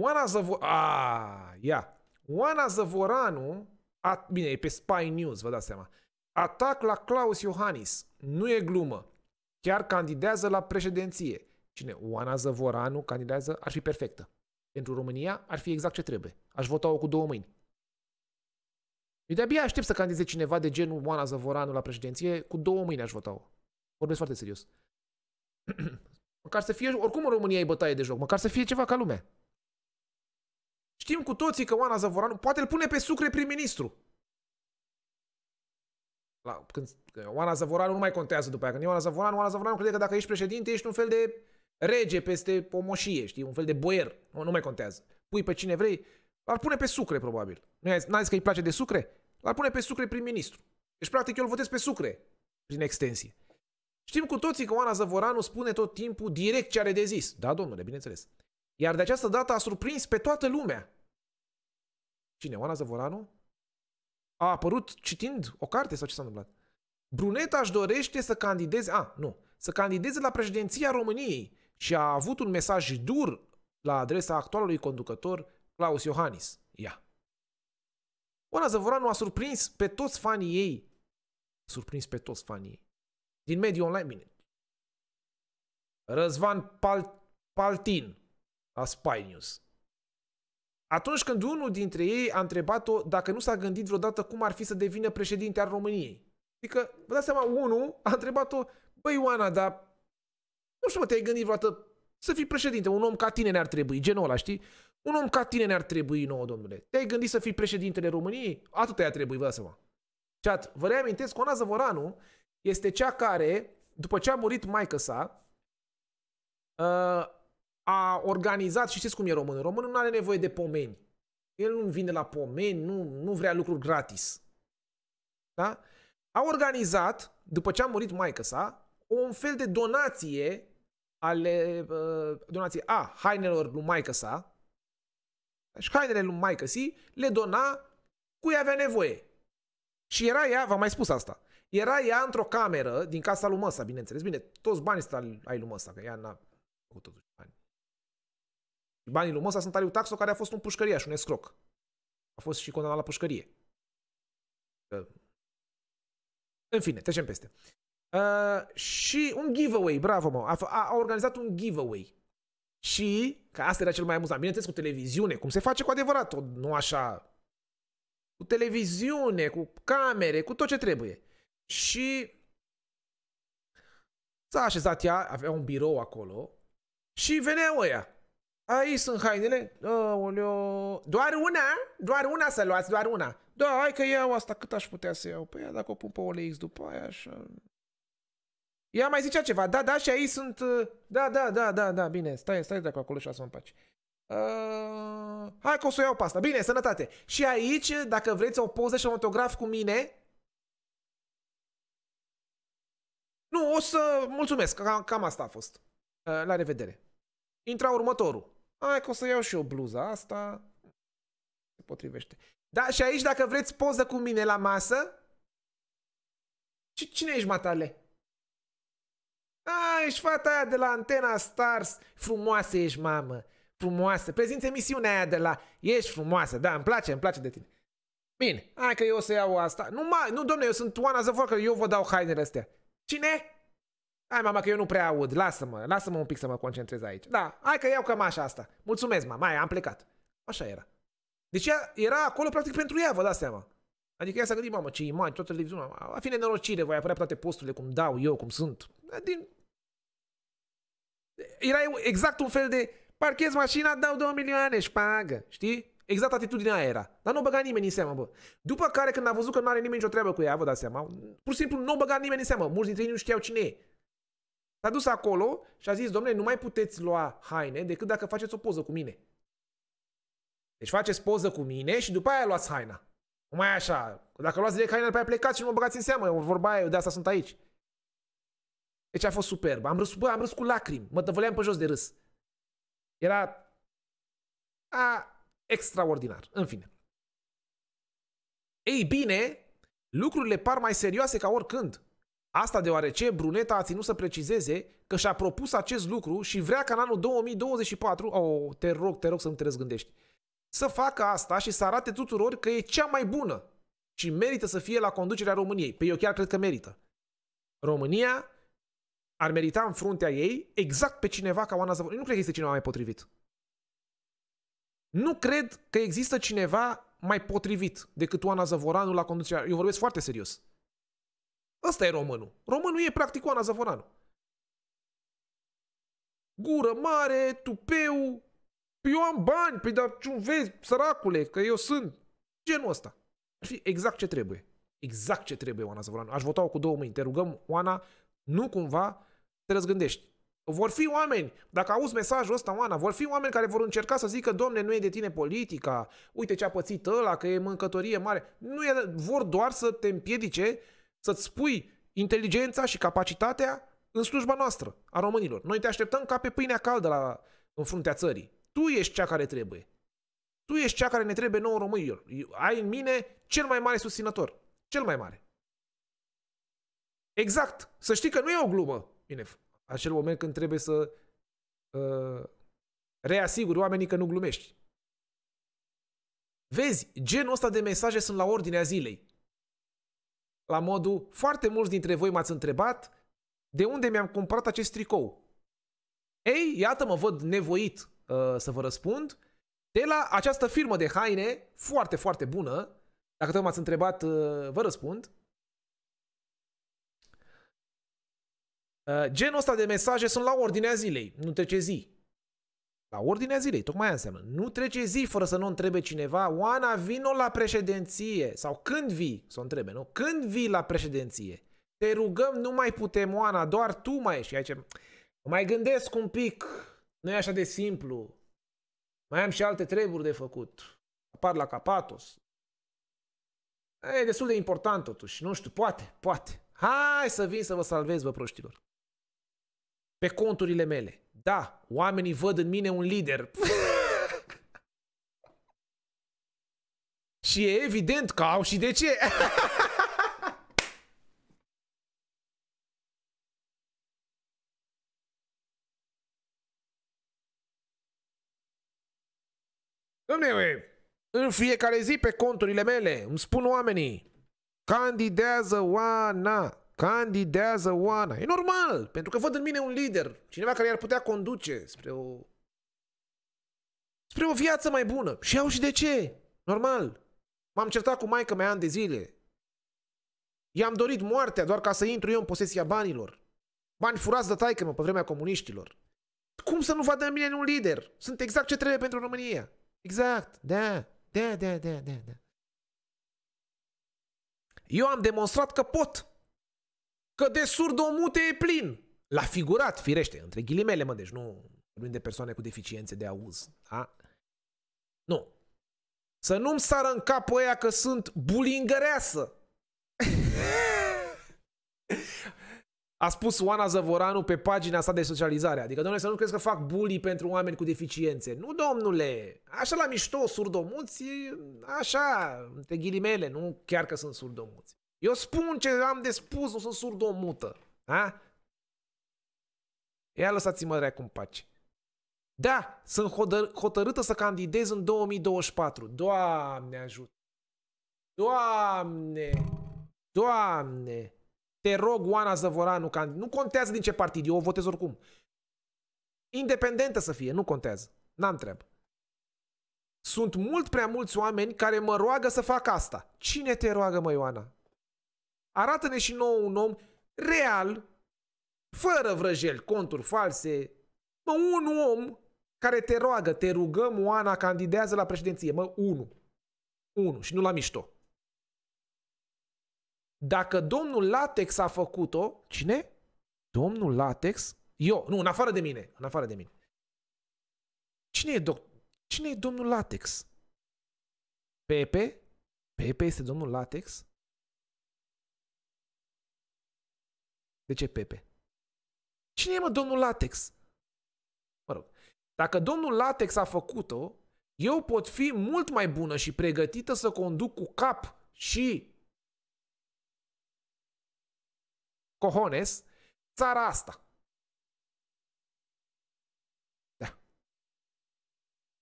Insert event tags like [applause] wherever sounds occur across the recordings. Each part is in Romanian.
Oana Zăvoranu... Ah, ia. Oana Zăvoranu... A, bine, e pe Spy News, vă dați seama. Atac la Claus Iohannis. Nu e glumă. Chiar candidează la președinție. Cine? Oana Zăvoranu candidează? Ar fi perfectă. Pentru România ar fi exact ce trebuie. Aș vota-o cu două mâini. Eu de-abia aștept să candideze cineva de genul Oana Zăvoranu la președinție. Cu două mâini aș vota-o. Vorbesc foarte serios. [clears throat] măcar să fie, oricum în România e bătaie de joc, măcar să fie ceva ca lumea. Știm cu toții că Oana Zăvoranu poate îl pune pe Sucre prim-ministru. La, când Oana Zăvoranu nu mai contează după aia. Când e Oana Zăvoranu, Oana Zăvoranu crede că dacă ești președinte, ești un fel de rege peste o moșie, știi? Un fel de boier. Nu, nu mai contează. Pui pe cine vrei, l-ar pune pe Sucre, probabil. Nu ai zis că îi place de Sucre? L-ar pune pe Sucre prim-ministru. Deci, practic, eu îl votez pe Sucre, prin extensie. Știm cu toții că Oana Zăvoranu spune tot timpul direct ce are de zis. Da, domnule, bineînțeles. Iar de această dată a surprins pe toată lumea. Cine? Oana Zăvoranu? A apărut citind o carte sau ce s-a întâmplat? Bruneta își dorește să candideze, a, nu, să candideze la președinția României și a avut un mesaj dur la adresa actualului conducător Claus Iohannis. Ia. Oana Zăvoranu a surprins pe toți fanii ei. Surprins pe toți fanii ei. Din mediul online, bine. Răzvan Pal- Paltin, a Spy News. Atunci când unul dintre ei a întrebat-o dacă nu s-a gândit vreodată cum ar fi să devină președinte al României. Adică, vă dați seama, unul a întrebat-o, băi Ioana, dar nu știu, te-ai gândit vreodată să fii președinte, un om ca tine ne-ar trebui, genul ăla, știi? Un om ca tine ne-ar trebui nouă, domnule. Te-ai gândit să fii președintele României? Atât te a trebuit, vă dați seama. Chat, vă reamintesc Ona Zăvoranu este cea care, după ce a murit maică sa, uh, a organizat și știți cum e românul. Românul nu are nevoie de pomeni. El nu vine la pomeni, nu, nu vrea lucruri gratis. Da? A organizat, după ce a murit maica sa, un fel de donație ale uh, donație a hainelor lui maica sa și deci hainele lui maica si le dona cui avea nevoie. Și era ea, v-am mai spus asta, era ea într-o cameră din casa lui Măsa, bineînțeles. Bine, toți banii sunt ai lui Măsa, că ea n-a făcut totuși bani. Banii lui Mosa sunt al lui Taxo, care a fost un pușcăriaș, un escroc. A fost și condamnat la pușcărie. În fine, trecem peste. Uh, și un giveaway, bravo mă, a, a organizat un giveaway. Și, că asta era cel mai amuzant, bineînțeles cu televiziune, cum se face cu adevărat, nu așa, cu televiziune, cu camere, cu tot ce trebuie. Și s-a așezat ea, avea un birou acolo și venea oia. Aici sunt hainele. Aoleo. Doar una? Doar una să luați, doar una. Da, hai că iau asta. Cât aș putea să iau? Păi dacă o pun pe OLX după aia, așa... Ea mai zicea ceva. Da, da, și aici sunt... Da, da, da, da, da, bine. Stai, stai dacă acolo și așa mă pace. Uh, hai că o să o iau pe asta. Bine, sănătate. Și aici, dacă vreți o poză și un autograf cu mine... Nu, o să... Mulțumesc, cam, cam asta a fost. Uh, la revedere. Intra următorul. Hai că o să iau și o bluză asta. Se potrivește. Da, și aici dacă vreți poză cu mine la masă, cine ești matale? A, ești fata aia de la Antena Stars. Frumoasă ești, mamă. Frumoasă. Prezinți emisiunea aia de la... Ești frumoasă. Da, îmi place, îmi place de tine. Bine, hai că eu o să iau asta. Nu, mai, nu domnule, eu sunt Oana Zăvorcă, eu vă dau hainele astea. Cine? Hai, mama, că eu nu prea aud. Lasă-mă, lasă-mă un pic să mă concentrez aici. Da, hai că iau cămașa asta. Mulțumesc, mama, Mai am plecat. Așa era. Deci ea era acolo practic pentru ea, vă dați seama. Adică ea s-a gândit, mamă, ce imagini, toată televiziunea, a fi nenorocire, voi apărea toate posturile cum dau eu, cum sunt. Din... Era exact un fel de, parchez mașina, dau 2 milioane și pagă, știi? Exact atitudinea aia era. Dar nu băga nimeni în seamă, bă. După care, când a văzut că nu are nimeni nicio treabă cu ea, vă dați seama, pur și simplu nu băga nimeni în seamă. Mulți dintre ei nu știau cine e. S-a dus acolo și a zis, domnule, nu mai puteți lua haine decât dacă faceți o poză cu mine. Deci faceți poză cu mine și după aia luați haina. Nu mai așa. Dacă luați direct haina, după aia plecați și nu mă băgați în seamă. Vorba aia, eu de asta sunt aici. Deci a fost superb. Am râs, bă, am râs cu lacrimi. Mă tăvăleam pe jos de râs. Era a, extraordinar. În fine. Ei bine, lucrurile par mai serioase ca oricând. Asta deoarece Bruneta a ținut să precizeze că și-a propus acest lucru și vrea ca în anul 2024, oh, te rog, te rog să nu te răzgândești, să facă asta și să arate tuturor că e cea mai bună și merită să fie la conducerea României. Pe păi eu chiar cred că merită. România ar merita în fruntea ei exact pe cineva ca Oana Zăvornicu. Nu cred că este cineva mai potrivit. Nu cred că există cineva mai potrivit decât Oana Zăvoranu la conducerea. Eu vorbesc foarte serios. Ăsta e românul. Românul e practic Oana Zăvoranu. Gură mare, tupeu, păi eu am bani, păi dar ce vezi, săracule, că eu sunt. Genul ăsta. Ar fi exact ce trebuie. Exact ce trebuie, Oana Zăvoranu. Aș vota-o cu două mâini. Te rugăm, Oana, nu cumva te răzgândești. Vor fi oameni, dacă auzi mesajul ăsta, Oana, vor fi oameni care vor încerca să zică, domne, nu e de tine politica, uite ce a pățit ăla, că e mâncătorie mare. Nu e, vor doar să te împiedice să-ți spui inteligența și capacitatea în slujba noastră, a românilor. Noi te așteptăm ca pe pâinea caldă la, în fruntea țării. Tu ești cea care trebuie. Tu ești cea care ne trebuie nouă românilor. Ai în mine cel mai mare susținător. Cel mai mare. Exact. Să știi că nu e o glumă. Bine, acel moment când trebuie să uh, reasiguri oamenii că nu glumești. Vezi, genul ăsta de mesaje sunt la ordinea zilei la modul foarte mulți dintre voi m-ați întrebat de unde mi-am cumpărat acest tricou. Ei, iată, mă văd nevoit uh, să vă răspund de la această firmă de haine foarte, foarte bună. Dacă tot m-ați întrebat, uh, vă răspund. Uh, genul ăsta de mesaje sunt la ordinea zilei, nu trece zi. La ordinea zilei, tocmai aia înseamnă. Nu trece zi fără să nu întrebe cineva, Oana, vino la președinție. Sau când vii, să o întrebe, nu? Când vii la președinție? Te rugăm, nu mai putem, Oana, doar tu mai ești. Aici, mai gândesc un pic, nu e așa de simplu. Mai am și alte treburi de făcut. Apar la capatos. E destul de important totuși, nu știu, poate, poate. Hai să vin să vă salvez, vă proștilor. Pe conturile mele. Da, oamenii văd în mine un lider. și e evident că au și de ce. Domnule, în fiecare zi pe conturile mele îmi spun oamenii Candidează Oana Candidează Oana. E normal, pentru că văd în mine un lider, cineva care i-ar putea conduce spre o spre o viață mai bună. Și au și de ce? Normal. M-am certat cu maica mea ani de zile. I-am dorit moartea doar ca să intru eu în posesia banilor. Bani furați de taică mă pe vremea comuniștilor. Cum să nu vadă în mine un lider? Sunt exact ce trebuie pentru România. Exact, da, da, da, da, da, da. Eu am demonstrat că pot. Că de mute e plin. La figurat, firește, între ghilimele, mă, deci nu vorbim de persoane cu deficiențe de auz. Da? Nu. Să nu-mi sară în cap ăia că sunt bulingăreasă. A spus Oana Zăvoranu pe pagina sa de socializare. Adică, domnule, să nu crezi că fac buli pentru oameni cu deficiențe. Nu, domnule! Așa la mișto, surdomuți, așa, între ghilimele, nu chiar că sunt surdomuți. Eu spun ce am de spus, nu sunt mută. A? Ia lăsați-mă reacum pace. Da, sunt hodăr- hotărâtă să candidez în 2024. Doamne ajută! Doamne! Doamne! Te rog, Oana Zăvoranu, nu contează din ce partid, eu o votez oricum. Independentă să fie, nu contează. N-am treabă. Sunt mult prea mulți oameni care mă roagă să fac asta. Cine te roagă, mă, Ioana? Arată-ne și nouă un om real, fără vrăjeli, conturi false, mă, un om care te roagă, te rugăm, Oana, candidează la președinție, mă, unul. Unul și nu la mișto. Dacă domnul Latex a făcut-o, cine? Domnul Latex? Eu, nu, în afară de mine, în afară de mine. Cine e, doc- cine e domnul Latex? Pepe? Pepe este domnul Latex? De ce Pepe? Cine e, mă, domnul Latex? Mă rog, dacă domnul Latex a făcut-o, eu pot fi mult mai bună și pregătită să conduc cu cap și cohones țara asta. Da.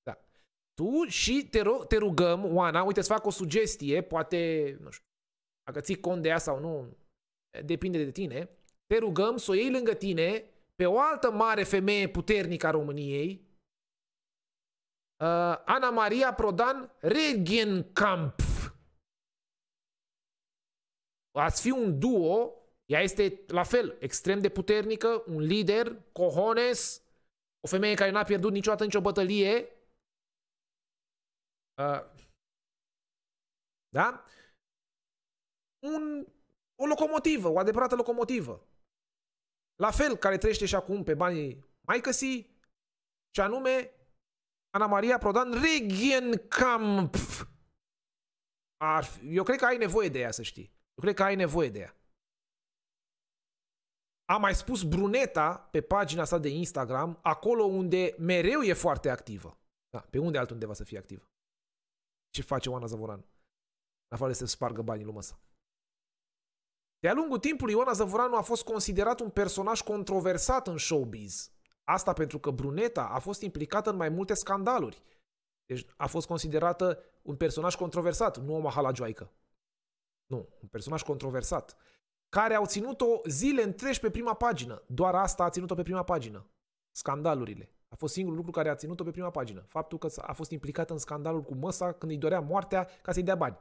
Da. Tu și te, ro- te rugăm, Oana, uite, să fac o sugestie, poate, nu știu, dacă ții cont de ea sau nu, depinde de tine, te rugăm să o iei lângă tine pe o altă mare femeie puternică a României, uh, Ana Maria Prodan Regenkamp. Ați fi un duo, ea este la fel extrem de puternică, un lider, cohones, o femeie care n-a pierdut niciodată nicio bătălie. Uh, da? Un, o locomotivă, o adevărată locomotivă. La fel, care trăiește și acum pe banii căsii, și anume Ana Maria Prodan Regenkamp. Ar, eu cred că ai nevoie de ea, să știi. Eu cred că ai nevoie de ea. A mai spus Bruneta pe pagina sa de Instagram, acolo unde mereu e foarte activă. Da, pe unde altundeva să fie activă? Ce face Oana Zavoran? În afară să spargă banii lumea asta. De-a lungul timpului, Ioana Zăvoranu a fost considerat un personaj controversat în showbiz. Asta pentru că bruneta a fost implicată în mai multe scandaluri. Deci a fost considerată un personaj controversat, nu o mahalagioaică. Nu, un personaj controversat. Care au ținut-o zile întregi pe prima pagină. Doar asta a ținut-o pe prima pagină. Scandalurile. A fost singurul lucru care a ținut-o pe prima pagină. Faptul că a fost implicată în scandalul cu măsa când îi dorea moartea ca să-i dea bani.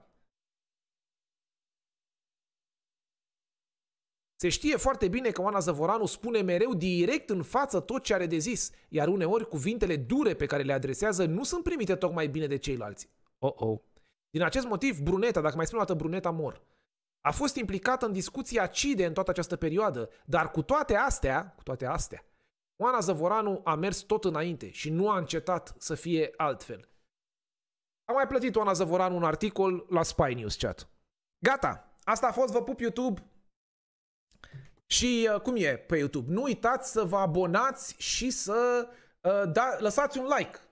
Se știe foarte bine că Oana Zăvoranu spune mereu direct în față tot ce are de zis, iar uneori cuvintele dure pe care le adresează nu sunt primite tocmai bine de ceilalți. Oh-oh. Din acest motiv, Bruneta, dacă mai spun o dată Bruneta Mor, a fost implicată în discuții acide în toată această perioadă, dar cu toate astea, cu toate astea, Oana Zăvoranu a mers tot înainte și nu a încetat să fie altfel. A mai plătit Oana Zăvoranu un articol la Spy News Chat. Gata, asta a fost, vă pup YouTube, și uh, cum e pe YouTube? Nu uitați să vă abonați și să uh, da, lăsați un like